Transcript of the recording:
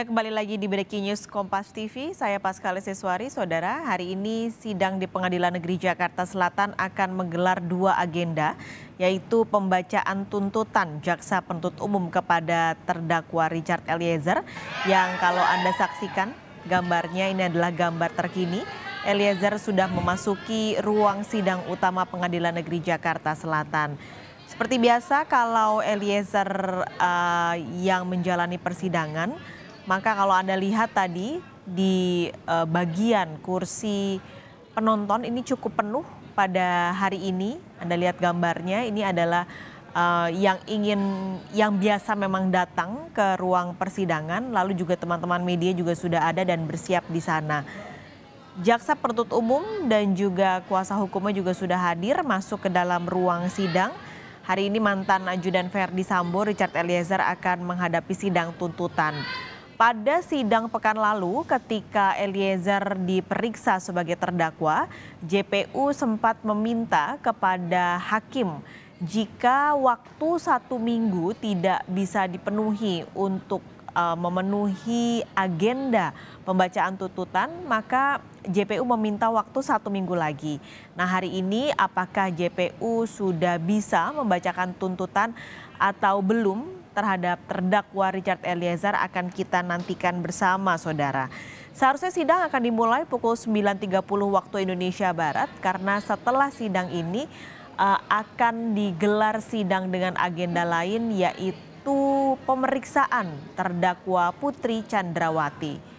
Nah, kembali lagi di Breaking News Kompas TV, saya Pascal Seswari. Saudara, hari ini sidang di Pengadilan Negeri Jakarta Selatan akan menggelar dua agenda, yaitu pembacaan tuntutan Jaksa Penuntut Umum kepada terdakwa Richard Eliezer, yang kalau Anda saksikan gambarnya ini adalah gambar terkini. Eliezer sudah memasuki ruang sidang utama Pengadilan Negeri Jakarta Selatan. Seperti biasa, kalau Eliezer uh, yang menjalani persidangan, maka kalau Anda lihat tadi di uh, bagian kursi penonton ini cukup penuh pada hari ini. Anda lihat gambarnya ini adalah uh, yang ingin yang biasa memang datang ke ruang persidangan lalu juga teman-teman media juga sudah ada dan bersiap di sana. Jaksa penuntut umum dan juga kuasa hukumnya juga sudah hadir masuk ke dalam ruang sidang. Hari ini mantan ajudan Ferdi Sambo Richard Eliezer akan menghadapi sidang tuntutan. Pada sidang pekan lalu ketika Eliezer diperiksa sebagai terdakwa, JPU sempat meminta kepada hakim jika waktu satu minggu tidak bisa dipenuhi untuk uh, memenuhi agenda pembacaan tuntutan, maka JPU meminta waktu satu minggu lagi. Nah hari ini apakah JPU sudah bisa membacakan tuntutan atau belum terhadap terdakwa Richard Eliezer akan kita nantikan bersama saudara. Seharusnya sidang akan dimulai pukul 9.30 waktu Indonesia Barat karena setelah sidang ini eh, akan digelar sidang dengan agenda lain yaitu pemeriksaan terdakwa Putri Candrawati.